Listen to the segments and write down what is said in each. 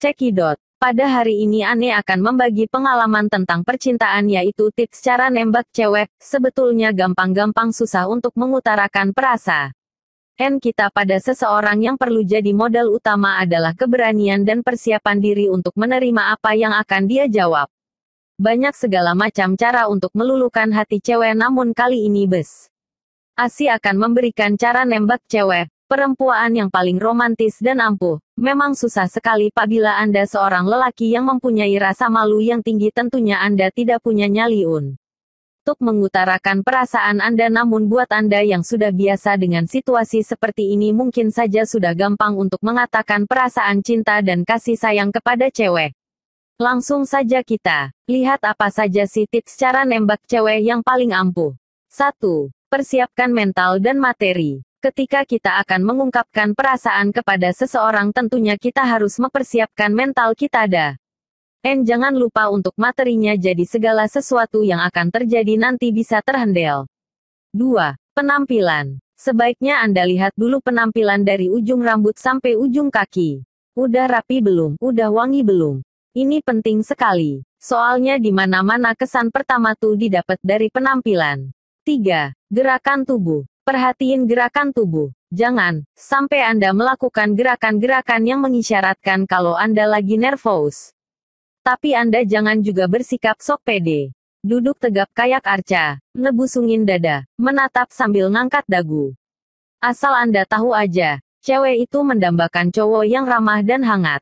Cekidot. Pada hari ini Ane akan membagi pengalaman tentang percintaan yaitu tips cara nembak cewek, sebetulnya gampang-gampang susah untuk mengutarakan perasa. N kita pada seseorang yang perlu jadi modal utama adalah keberanian dan persiapan diri untuk menerima apa yang akan dia jawab. Banyak segala macam cara untuk melulukan hati cewek namun kali ini bes. Asi akan memberikan cara nembak cewek, perempuan yang paling romantis dan ampuh. Memang susah sekali Pak bila Anda seorang lelaki yang mempunyai rasa malu yang tinggi tentunya Anda tidak punya nyali untuk mengutarakan perasaan Anda namun buat Anda yang sudah biasa dengan situasi seperti ini mungkin saja sudah gampang untuk mengatakan perasaan cinta dan kasih sayang kepada cewek. Langsung saja kita lihat apa saja sih tips cara nembak cewek yang paling ampuh. 1. Persiapkan mental dan materi. Ketika kita akan mengungkapkan perasaan kepada seseorang tentunya kita harus mempersiapkan mental kita dah. En jangan lupa untuk materinya jadi segala sesuatu yang akan terjadi nanti bisa terhandel. 2. Penampilan. Sebaiknya Anda lihat dulu penampilan dari ujung rambut sampai ujung kaki. Udah rapi belum? Udah wangi belum? Ini penting sekali. Soalnya di mana-mana kesan pertama tuh didapat dari penampilan. 3. Gerakan tubuh. Perhatiin gerakan tubuh. Jangan, sampai Anda melakukan gerakan-gerakan yang mengisyaratkan kalau Anda lagi nervous. Tapi Anda jangan juga bersikap sok pede. Duduk tegap kayak arca, nebusungin dada, menatap sambil ngangkat dagu. Asal Anda tahu aja, cewek itu mendambakan cowok yang ramah dan hangat.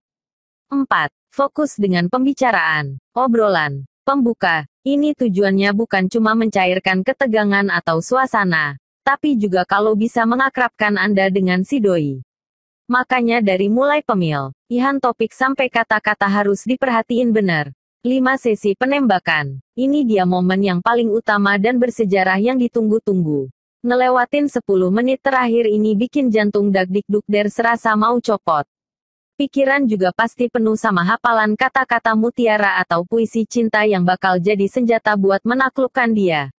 4. Fokus dengan pembicaraan, obrolan, pembuka. Ini tujuannya bukan cuma mencairkan ketegangan atau suasana, tapi juga kalau bisa mengakrabkan Anda dengan si doi. Makanya dari mulai pemil, ihan topik sampai kata-kata harus diperhatiin benar. 5 sesi penembakan. Ini dia momen yang paling utama dan bersejarah yang ditunggu-tunggu. Ngelewatin 10 menit terakhir ini bikin jantung dagdikduk der serasa mau copot. Pikiran juga pasti penuh sama hafalan kata-kata mutiara atau puisi cinta yang bakal jadi senjata buat menaklukkan dia.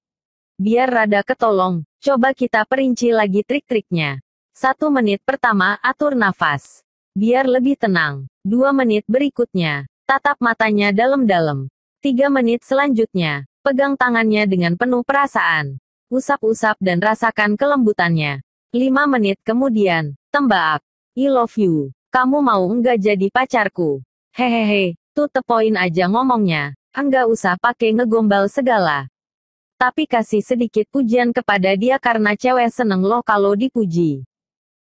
Biar rada ketolong, coba kita perinci lagi trik-triknya. satu menit pertama, atur nafas. Biar lebih tenang. dua menit berikutnya, tatap matanya dalam-dalam. tiga menit selanjutnya, pegang tangannya dengan penuh perasaan. Usap-usap dan rasakan kelembutannya. lima menit kemudian, tembak. I love you. Kamu mau enggak jadi pacarku? Hehehe, tuh tepoin aja ngomongnya. Enggak usah pakai ngegombal segala. Tapi kasih sedikit pujian kepada dia karena cewek seneng lo kalau dipuji.